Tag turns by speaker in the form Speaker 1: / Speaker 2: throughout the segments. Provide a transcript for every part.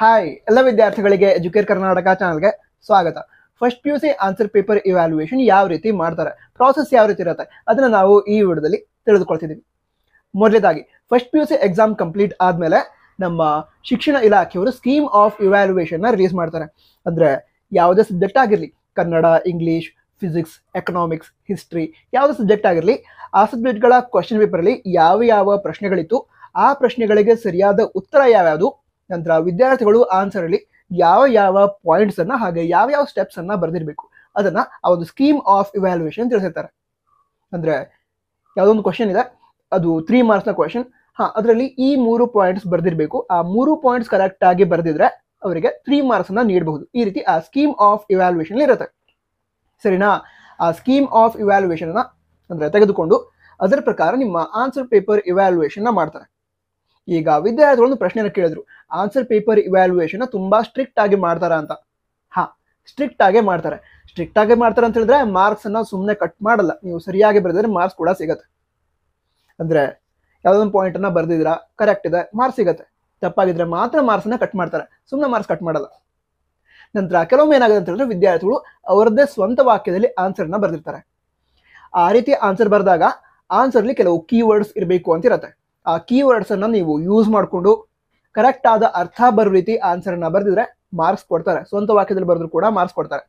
Speaker 1: hi ಎಲ್ಲ ವಿದ್ಯಾರ್ಥಿಗಳಿಗೆ educate Karnataka ಚಾನಲ್ಗೆ ಸ್ವಾಗತ first P U C answer paper evaluation ಯಾವ ರೀತಿ ಮಾಡ್ತಾರೆ ಪ್ರಾಸೆಸ್ ಯಾವ ರೀತಿ ಇರುತ್ತೆ ಅದನ್ನು ನಾವು ಈ ವಿಡಿಯೋದಲ್ಲಿ ತಿಳಿದುಕೊಳ್ತಿದ್ದೀವಿ ಮೊದಲೇದಾಗಿ first P U C exam complete ಆದಮೇಲೆ ನಮ್ಮ ಶಿಕ್ಷಣ ಇಲಾಖೆಯವರು ಸ್ಕೀಮ್ ಆಫ್ ಇವ್ಯಾಲ್ಯೂಯೇಷನ್ನ ರಿಲೀಸ್ ಮಾಡ್ತಾರೆ ಅಂದರೆ ಯಾವುದೇ ಸಬ್ಜೆಕ್ಟ್ ಆಗಿರಲಿ Kannada English physics economics history ಯಾವುದೇ ಸಬ್ಜೆಕ್ಟ್ ಆಗಿರಲಿ ಆ ಸಬ್ಜೆಕ್ಟ್ಗಳ ಕ್ವಶನ್ ಪೇಪರಲ್ಲಿ ಯಾವ ಯಾವ ಪ್ರಶ್ನೆಗಳಿತ್ತು ಆ ಪ್ರಶ್ನೆಗಳಿಗೆ ಸರಿಯಾದ ಉತ್ತರ ಯಾವ್ಯಾವುದು ನಂತರ ವಿದ್ಯಾರ್ಥಿಗಳು ಆನ್ಸರ್ ಅಲ್ಲಿ ಯಾವ ಯಾವ ಪಾಯಿಂಟ್ಸ್ ಅನ್ನ ಹಾಗೆ ಯಾವ ಯಾವ ಸ್ಟೆಪ್ಸ್ ಅನ್ನ ಬರೆದಿರಬೇಕು ಅದನ್ನ ಆ ಒಂದು ಸ್ಕೀಮ್ ಆಫ್ ಇವ್ಯಾಲ್ಯೂಯೇಷನ್ ತಿಳಿಸಿರ್ತಾರೆ ಅಂದ್ರೆ ಯಾವ್ದೊಂದು ಕ್ವಶನ್ ಇದೆ ಅದು ತ್ರೀ ನ ಕ್ವಶನ್ ಹಾ ಅದರಲ್ಲಿ ಈ ಮೂರು ಪಾಯಿಂಟ್ಸ್ ಬರೆದಿರಬೇಕು ಆ ಮೂರು ಪಾಯಿಂಟ್ಸ್ ಕರೆಕ್ಟ್ ಆಗಿ ಬರೆದಿದ್ರೆ ಅವರಿಗೆ ತ್ರೀ ಮಾರ್ಕ್ಸ್ ಅನ್ನ ನೀಡಬಹುದು ಈ ರೀತಿ ಆ ಸ್ಕೀಮ್ ಆಫ್ ಇವ್ಯಾಲ್ಯೂಯೇಷನ್ ಇರುತ್ತೆ ಸರಿನಾ ಆ ಸ್ಕೀಮ್ ಆಫ್ ಇವ್ಯಾಲ್ಯೂಯೇಷನ್ ಅನ್ನ ಅಂದ್ರೆ ತೆಗೆದುಕೊಂಡು ಅದರ ಪ್ರಕಾರ ನಿಮ್ಮ ಆನ್ಸರ್ ಪೇಪರ್ ಇವ್ಯಾಲ್ಯೂಯೇಷನ್ ಮಾಡ್ತಾರೆ ಈಗ ವಿದ್ಯಾರ್ಥಿಗಳೊಂದು ಪ್ರಶ್ನೆಯನ್ನು ಕೇಳಿದ್ರು ಆನ್ಸರ್ ಪೇಪರ್ ಇವ್ಯಾಲ್ಯೂಯೇಷನ್ ತುಂಬ ಸ್ಟ್ರಿಕ್ಟ್ ಆಗಿ ಮಾಡ್ತಾರ ಅಂತ ಹಾ ಸ್ಟ್ರಿಕ್ಟ್ ಆಗೇ ಮಾಡ್ತಾರೆ ಸ್ಟ್ರಿಕ್ಟ್ ಆಗಿ ಮಾಡ್ತಾರೆ ಅಂತ ಹೇಳಿದ್ರೆ ಮಾರ್ಕ್ಸ್ ಅನ್ನ ಸುಮ್ಮನೆ ಕಟ್ ಮಾಡಲ್ಲ ನೀವು ಸರಿಯಾಗಿ ಬರೆದ್ರೆ ಮಾರ್ಕ್ಸ್ ಕೂಡ ಸಿಗತ್ತೆ ಅಂದ್ರೆ ಯಾವ್ದೊಂದು ಪಾಯಿಂಟ್ ಅನ್ನ ಬರೆದಿದ್ರ ಕರೆಕ್ಟ್ ಇದೆ ಮಾರ್ಕ್ಸ್ ಸಿಗತ್ತೆ ತಪ್ಪಾಗಿದ್ರೆ ಮಾತ್ರ ಮಾರ್ಕ್ಸ್ ಅನ್ನ ಕಟ್ ಮಾಡ್ತಾರೆ ಸುಮ್ಮನೆ ಮಾರ್ಕ್ಸ್ ಕಟ್ ಮಾಡಲ್ಲ ನಂತರ ಕೆಲವೊಮ್ಮೆ ಏನಾಗುತ್ತೆ ಅಂತ ಹೇಳಿದ್ರೆ ವಿದ್ಯಾರ್ಥಿಗಳು ಅವರದ್ದೇ ಸ್ವಂತ ವಾಕ್ಯದಲ್ಲಿ ಆನ್ಸರ್ನ ಬರೆದಿರ್ತಾರೆ ಆ ರೀತಿ ಆನ್ಸರ್ ಬರೆದಾಗ ಆನ್ಸರ್ಲಿ ಕೆಲವು ಕೀವರ್ಡ್ಸ್ ಇರಬೇಕು ಅಂತ ಇರತ್ತೆ ಆ ಕೀವರ್ಡ್ಸ್ ಅನ್ನ ನೀವು ಯೂಸ್ ಮಾಡಿಕೊಂಡು ಕರೆಕ್ಟ್ ಆದ ಅರ್ಥ ಬರೋ ರೀತಿ ಅನ್ನ ಬರೆದಿದ್ರೆ ಮಾರ್ಕ್ಸ್ ಕೊಡ್ತಾರೆ ಸ್ವಂತ ವಾಕ್ಯದಲ್ಲಿ ಬರೆದ್ರು ಕೂಡ ಮಾರ್ಕ್ಸ್ ಕೊಡ್ತಾರೆ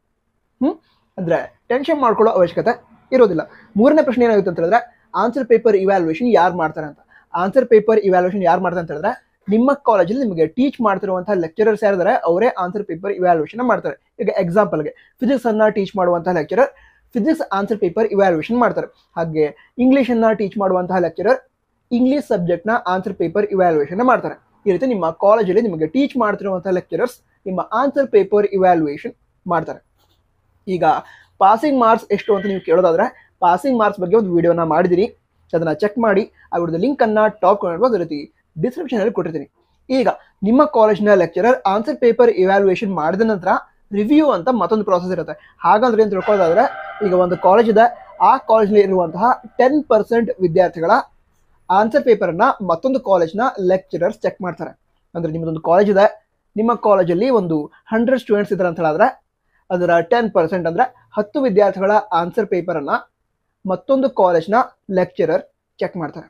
Speaker 1: ಹ್ಮ್ ಅಂದ್ರೆ ಟೆನ್ಷನ್ ಮಾಡ್ಕೊಳ್ಳೋ ಅವಶ್ಯಕತೆ ಇರೋದಿಲ್ಲ ಮೂರನೇ ಪ್ರಶ್ನೆ ಏನಾಗುತ್ತೆ ಅಂತ ಹೇಳಿದ್ರೆ ಆನ್ಸರ್ ಪೇಪರ್ ಇವ್ಯಾಲ್ಯೂಯೇಷನ್ ಯಾರು ಮಾಡ್ತಾರೆ ಅಂತ ಆನ್ಸರ್ ಪೇಪರ್ ಇವ್ಯಾಲ್ಯೂಯೇಷನ್ ಯಾರು ಮಾಡ್ತಾರೆ ಅಂತ ಹೇಳಿದ್ರೆ ನಿಮ್ಮ ಕಾಲೇಜಲ್ಲಿ ನಿಮಗೆ ಟೀಚ್ ಮಾಡ್ತಿರುವಂತಹ ಲೆಕ್ಚರರ್ಸ್ ಯಾರಿದ್ದಾರೆ ಅವರೇ ಆನ್ಸರ್ ಪೇಪರ್ ಇವ್ಯಾಲ್ಯೂಯೇಷನ್ ಮಾಡ್ತಾರೆ ಈಗ ಎಕ್ಸಾಂಪಲ್ಗೆ ಫಿಸಿಕ್ಸ್ ಅನ್ನ ಟೀಚ್ ಮಾಡುವಂತಹ lecturer physics answer paper evaluation ಮಾಡ್ತಾರೆ ಹಾಗೆ ಇಂಗ್ಲೀಷನ್ನ ಟೀಚ್ ಮಾಡುವಂತಹ ಲೆಕ್ಚರರ್ ಇಂಗ್ಲೀಷ್ ಸಬ್ಜೆಕ್ಟ್ನ ಆನ್ಸರ್ ಪೇಪರ್ ಇವ್ಯಾಲ್ಯೂಯೇಷನ್ ಮಾಡ್ತಾರೆ ಈ ರೀತಿ ನಿಮ್ಮ ಕಾಲೇಜಲ್ಲಿ ನಿಮಗೆ ಟೀಚ್ ಮಾಡ್ತಿರುವಂತಹ ಲೆಕ್ಚರರ್ಸ್ ನಿಮ್ಮ ಆನ್ಸರ್ ಪೇಪರ್ ಇವ್ಯಾಲ್ಯೂಯೇಷನ್ ಮಾಡ್ತಾರೆ ಈಗ ಪಾಸಿಂಗ್ ಮಾರ್ಕ್ಸ್ ಎಷ್ಟು ಅಂತ ನೀವು ಕೇಳೋದಾದ್ರೆ ಪಾಸಿಂಗ್ ಮಾರ್ಕ್ಸ್ ಬಗ್ಗೆ ಒಂದು ವಿಡಿಯೋನ ಮಾಡಿದಿರಿ ಅದನ್ನು ಚೆಕ್ ಮಾಡಿ ಲಿಂಕ್ ಲಿಂಕನ್ನು ಟಾಪ್ ಮಾಡುವ ಅದೇ ರೀತಿ ಅಲ್ಲಿ ಕೊಟ್ಟಿರ್ತೀನಿ ಈಗ ನಿಮ್ಮ ಕಾಲೇಜ್ನ ಲೆಕ್ಚರರ್ ಆನ್ಸರ್ ಪೇಪರ್ ಇವ್ಯಾಲ್ಯೂಯೇಷನ್ ಮಾಡಿದ ನಂತರ ರಿವ್ಯೂ ಅಂತ ಮತ್ತೊಂದು ಪ್ರಾಸೆಸ್ ಇರುತ್ತೆ ಹಾಗಂದ್ರೆ ಏನು ತಿಳ್ಕೊಳ್ಳೋದಾದ್ರೆ ಈಗ ಒಂದು ಕಾಲೇಜ್ ಇದೆ ಆ ಕಾಲೇಜ್ನಲ್ಲಿ ಇರುವಂತಹ ಟೆನ್ ಪರ್ಸೆಂಟ್ ವಿದ್ಯಾರ್ಥಿಗಳ ಆನ್ಸರ್ ಪೇಪರ್ ಅನ್ನ ಮತ್ತೊಂದು ಕಾಲೇಜ್ನ ಲೆಕ್ಚರರ್ಸ್ ಚೆಕ್ ಮಾಡ್ತಾರೆ ಅಂದ್ರೆ ನಿಮ್ಮದೊಂದು ಕಾಲೇಜ್ ಇದೆ ನಿಮ್ಮ ಕಾಲೇಜಲ್ಲಿ ಒಂದು ಹಂಡ್ರೆಡ್ ಸ್ಟೂಡೆಂಟ್ಸ್ ಇದ್ದಾರೆ ಅಂತ ಹೇಳಿದ್ರೆ ಅದರ ಟೆನ್ ಪರ್ಸೆಂಟ್ ಅಂದ್ರೆ ಹತ್ತು ವಿದ್ಯಾರ್ಥಿಗಳ ಆನ್ಸರ್ ಪೇಪರ್ ಅನ್ನ ಮತ್ತೊಂದು ಕಾಲೇಜ್ನ ಲೆಕ್ಚರರ್ ಚೆಕ್ ಮಾಡ್ತಾರೆ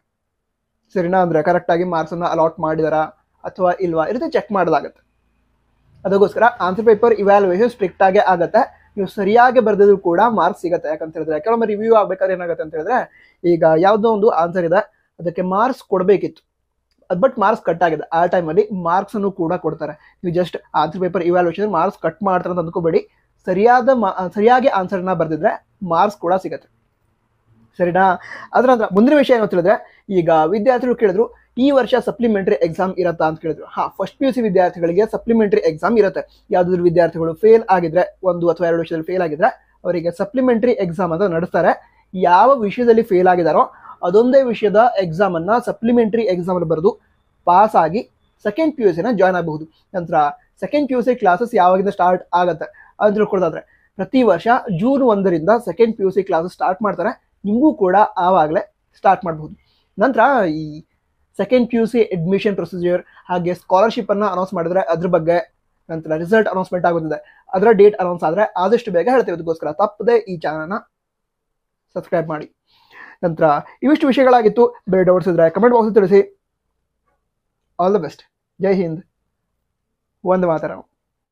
Speaker 1: ಸರಿನಾ ಆಗಿ ಕರೆಕ್ಟಾಗಿ ಅನ್ನ ಅಲಾಟ್ ಮಾಡಿದಾರಾ ಅಥವಾ ಇಲ್ವಾ ಈ ರೀತಿ ಚೆಕ್ ಮಾಡಲಾಗತ್ತೆ ಅದಕ್ಕೋಸ್ಕರ ಆನ್ಸರ್ ಪೇಪರ್ ಇವ್ಯಾಲ್ಯೂಯೇಷನ್ ಆಗಿ ಆಗುತ್ತೆ ನೀವು ಸರಿಯಾಗಿ ಬರೆದಿದ್ರು ಕೂಡ ಮಾರ್ಕ್ಸ್ ಸಿಗುತ್ತೆ ಯಾಕಂತ ಹೇಳಿದ್ರೆ ಕೆಲವೊಮ್ಮೆ ರಿವ್ಯೂ ಆಗ್ಬೇಕಾದ್ರೆ ಏನಾಗುತ್ತೆ ಅಂತ ಹೇಳಿದ್ರೆ ಈಗ ಯಾವುದೋ ಒಂದು ಆನ್ಸರ್ ಇದೆ ಅದಕ್ಕೆ ಮಾರ್ಕ್ಸ್ ಕೊಡಬೇಕಿತ್ತು ಬಟ್ ಮಾರ್ಕ್ಸ್ ಕಟ್ ಆಗಿದೆ ಆ ಟೈಮಲ್ಲಿ ಮಾರ್ಕ್ಸ್ ಅನ್ನು ಕೂಡ ಕೊಡ್ತಾರೆ ನೀವು just answer paper evaluation marks cut ಮಾಡ್ತಾರೆ ಅಂತ ಅಂದ್ಕೋಬೇಡಿ ಸರಿಯಾದ ಸರಿಯಾಗಿ ಆನ್ಸರ್ನ ಬರೆದಿದ್ರೆ ಮಾರ್ಕ್ಸ್ ಕೂಡ ಸಿಗುತ್ತೆ ಸರಿನಾ ಅದ್ರ ನಂತರ ಮುಂದಿನ ವಿಷಯ ಏನು ತಿಳಿದ್ರೆ ಈಗ ವಿದ್ಯಾರ್ಥಿಗಳು ಕೇಳಿದ್ರು ಈ ವರ್ಷ ಸಪ್ಲಿಮೆಂಟರಿ ಎಕ್ಸಾಮ್ ಇರತ್ತಾ ಅಂತ ಕೇಳಿದ್ರು ಹಾ ಫಸ್ಟ್ ಪಿ ಯು ಸಿ ವಿದ್ಯಾರ್ಥಿಗಳಿಗೆ ಸಪ್ಲಿಮೆಂಟರಿ ಎಕ್ಸಾಮ್ ಇರುತ್ತೆ ಯಾವುದಾದ್ರು ವಿದ್ಯಾರ್ಥಿಗಳು ಫೇಲ್ ಆಗಿದ್ರೆ ಒಂದು ಅಥವಾ ಎರಡು ವರ್ಷದಲ್ಲಿ ಫೇಲ್ ಆಗಿದ್ರೆ ಅವರಿಗೆ ಸಪ್ಲಿಮೆಂಟರಿ ಎಕ್ಸಾಮ್ ಅಂತ ನಡೆಸ್ತಾರೆ ಯಾವ ವಿಷಯದಲ್ಲಿ ಫೇಲ್ ಆಗಿದಾರೋ ಅದೊಂದೇ ವಿಷಯದ ಎಕ್ಸಾಮನ್ನು ಸಪ್ಲಿಮೆಂಟರಿ ಎಕ್ಸಾಮಲ್ಲಿ ಬರೆದು ಪಾಸ್ ಆಗಿ ಸೆಕೆಂಡ್ ಪಿ ಯು ಸಿನ ಜಾಯ್ನ್ ಆಗಬಹುದು ನಂತರ second P U C classes ಯಾವಾಗಿಂದ ಸ್ಟಾರ್ಟ್ ಆಗುತ್ತೆ ಅಂತ ತಿಳ್ಕೊಳ್ದಾದ್ರೆ ಪ್ರತಿ ವರ್ಷ ಜೂನ್ ಒಂದರಿಂದ second P U C classes start ಮಾಡ್ತಾರೆ ನಿಮಗೂ ಕೂಡ ಆವಾಗಲೇ ಸ್ಟಾರ್ಟ್ ಮಾಡಬಹುದು ನಂತರ ಈ second P U C admission procedure ಹಾಗೆ ಸ್ಕಾಲರ್ಶಿಪ್ಪನ್ನು ಅನೌನ್ಸ್ ಮಾಡಿದ್ರೆ ಅದ್ರ ಬಗ್ಗೆ ನಂತರ ರಿಸಲ್ಟ್ ಅನೌನ್ಸ್ಮೆಂಟ್ ಆಗುತ್ತದೆ ಅದರ ಡೇಟ್ ಅನೌನ್ಸ್ ಆದರೆ ಆದಷ್ಟು ಬೇಗ ಹೇಳ್ತೇವೆ ಅದಕ್ಕೋಸ್ಕರ ತಪ್ಪದೆ ಈ ಚಾನಲ್ನ ಸಬ್ಸ್ಕ್ರೈಬ್ ಮಾಡಿ ನಂತರ ಇವಿಷ್ಟು ವಿಷಯಗಳಾಗಿತ್ತು ಬೇರೆ ಡೌಟ್ಸ್ ಇದ್ರೆ ಕಮೆಂಟ್ ಬಾಕ್ಸ್ ತಿಳಿಸಿ ಆಲ್ ದ ಬೆಸ್ಟ್ ಜೈ ಹಿಂದ್ ಒಂದು ಮಾತರವು